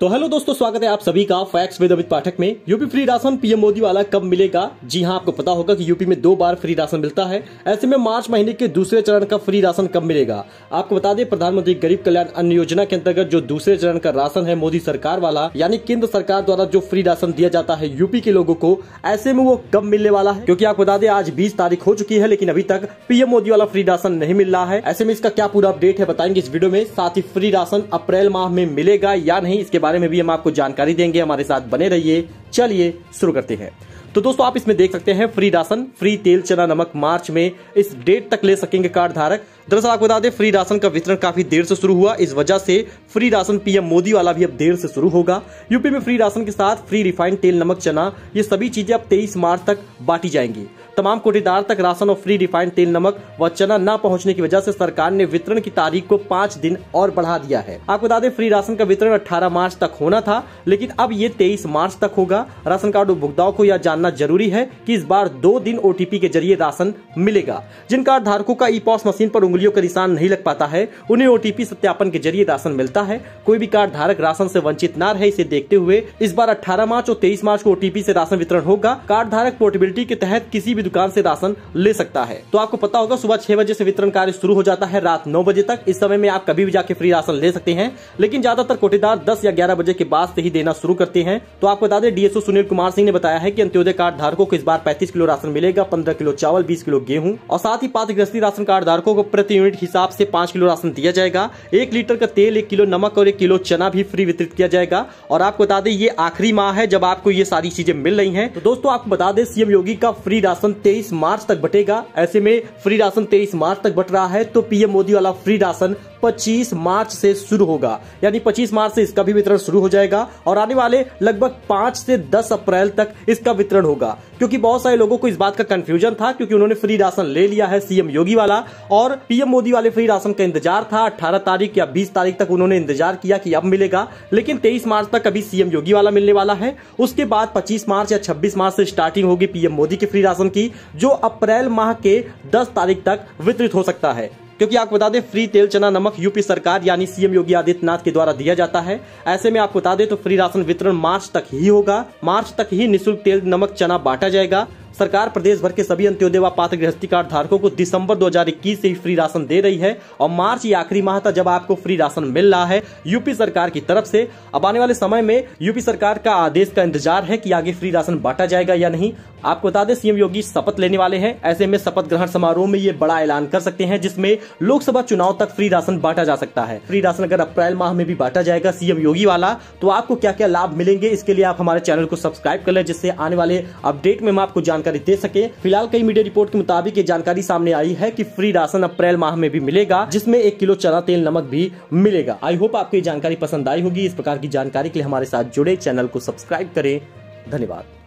तो हेलो दोस्तों स्वागत है आप सभी का फैक्स विद अमित पाठक में UP free ration PM Modi वाला कब मिलेगा जी हाँ आपको पता होगा कि यूपी में दो बार फ्री राशन मिलता है ऐसे में मार्च महीने के दूसरे चरण का फ्री राशन कब मिलेगा आपको बता दें प्रधानमंत्री गरीब कल्याण अन्न योजना के अंतर्गत जो दूसरे चरण का राशन है मोदी सरकार वाला यानी केंद्र सरकार द्वारा जो फ्री राशन दिया जाता है यूपी के लोगों को ऐसे में वो कब मिलने वाला है क्योंकि आपको बता दें आज बीस तारीख हो चुकी है लेकिन अभी तक पीएम मोदी वाला फ्री राशन नहीं मिल रहा है ऐसे में इसका क्या पूरा अपडेट है बताएंगे इस वीडियो में साथ ही फ्री राशन अप्रैल माह में मिलेगा या नहीं इसके बारे बारे में भी हम आपको जानकारी देंगे हमारे साथ बने रहिए चलिए शुरू करते हैं तो दोस्तों आप इसमें देख सकते हैं फ्री राशन फ्री तेल चना नमक मार्च में इस डेट तक ले सकेंगे कार्ड धारक दरअसल आपको बता दें फ्री राशन का वितरण काफी देर से शुरू हुआ इस वजह से फ्री राशन पीएम मोदी वाला भी अब देर से शुरू होगा यूपी में फ्री राशन के साथ फ्री रिफाइंड तेल नमक चना ये सभी चीजें अब तेईस मार्च तक बांटी जाएंगी तमाम कोटेदार तक राशन और फ्री रिफाइंड तेल नमक व चना न पहुंचने की वजह से सरकार ने वितरण की तारीख को पांच दिन और बढ़ा दिया है आपको बता दें फ्री राशन का वितरण अठारह मार्च तक होना था लेकिन अब ये तेईस मार्च तक होगा राशन कार्ड उपभोक्ताओं को यह जान जानना जरूरी है कि इस बार दो दिन ओटीपी के जरिए राशन मिलेगा जिन कार्ड धारकों का ई पॉस मशीन पर उंगलियों का निशान नहीं लग पाता है उन्हें ओ सत्यापन के जरिए राशन मिलता है कोई भी कार्ड धारक राशन से वंचित न रहे इसे देखते हुए इस बार अठारह मार्च और तेईस मार्च को ओ टी राशन वितरण होगा कार्ड धारक पोर्टेबिलिटी के तहत किसी भी दुकान ऐसी राशन ले सकता है तो आपको पता होगा सुबह छह बजे ऐसी वितरण कार्य शुरू हो जाता है रात नौ बजे तक इस समय में आप कभी भी जाके फ्री राशन ले सकते हैं लेकिन ज्यादातर कोटेदार दस या ग्यारह बजे के बाद से ही देना शुरू करते हैं तो आपको बता दें डीएसओ सुनील कुमार सिंह ने बताया है की अंत्योदय योजना कार्ड धारकों को इस बार 35 किलो राशन मिलेगा पंद्रह किलो चावल बीस किलो गेहूँ और साथ ही पात्रग्रस्ती राशन कार्ड धारकों को प्रति यूनिट हिसाब से 5 किलो राशन दिया जाएगा एक लीटर का तेल एक किलो नमक और एक किलो चना भी फ्री वितरित किया जाएगा और आपको बता दें ये आखिरी माह है जब आपको ये सारी चीजें मिल रही है तो दोस्तों आपको बता दें सीएम योगी का फ्री राशन तेईस मार्च तक बटेगा ऐसे में फ्री राशन तेईस मार्च तक बट रहा है तो पीएम मोदी वाला फ्री राशन 25 मार्च से शुरू होगा यानी 25 मार्च से इसका भी वितरण शुरू हो जाएगा और आने वाले लगभग 5 से 10 अप्रैल तक इसका वितरण होगा क्योंकि बहुत सारे लोगों को इस बात का कंफ्यूजन था क्योंकि उन्होंने फ्री राशन ले लिया है सीएम योगी वाला और पीएम मोदी वाले फ्री राशन का इंतजार था अठारह तारीख या बीस तारीख तक उन्होंने इंतजार किया कि अब मिलेगा लेकिन तेईस मार्च तक अभी सीएम योगी वाला मिलने वाला है उसके बाद पच्चीस मार्च या छब्बीस मार्च से स्टार्टिंग होगी पीएम मोदी के फ्री राशन की जो अप्रैल माह के दस तारीख तक वितरित हो सकता है क्योंकि आपको बता दें फ्री तेल चना नमक यूपी सरकार यानी सीएम योगी आदित्यनाथ के द्वारा दिया जाता है ऐसे में आपको बता दें तो फ्री राशन वितरण मार्च तक ही होगा मार्च तक ही निःशुल्क तेल नमक चना बांटा जाएगा सरकार प्रदेश भर के सभी अंत्योदय व पात्र गृहस्थी कार्ड धारकों को दिसंबर 2021 से ही फ्री राशन दे रही है और मार्च या आखिरी माह तक जब आपको फ्री राशन मिल रहा है यूपी सरकार की तरफ से अब आने वाले समय में यूपी सरकार का आदेश का इंतजार है कि आगे फ्री राशन बांटा जाएगा या नहीं आपको बता दें सीएम योगी शपथ लेने वाले हैं ऐसे में शपथ ग्रहण समारोह में ये बड़ा ऐलान कर सकते हैं जिसमें लोकसभा चुनाव तक फ्री राशन बांटा जा सकता है फ्री राशन अगर अप्रैल माह में भी बांटा जाएगा सीएम योगी वाला तो आपको क्या क्या लाभ मिलेंगे इसके लिए आप हमारे चैनल को सब्सक्राइब कर लें जिससे आने वाले अपडेट में हम आपको जानकारी जानकारी दे सके फिलहाल कई मीडिया रिपोर्ट के मुताबिक ये जानकारी सामने आई है की फ्री राशन अप्रैल माह में भी मिलेगा जिसमे एक किलो चना तेल नमक भी मिलेगा आई होप आपको ये जानकारी पसंद आई होगी इस प्रकार की जानकारी के लिए हमारे साथ जुड़े चैनल को सब्सक्राइब करें धन्यवाद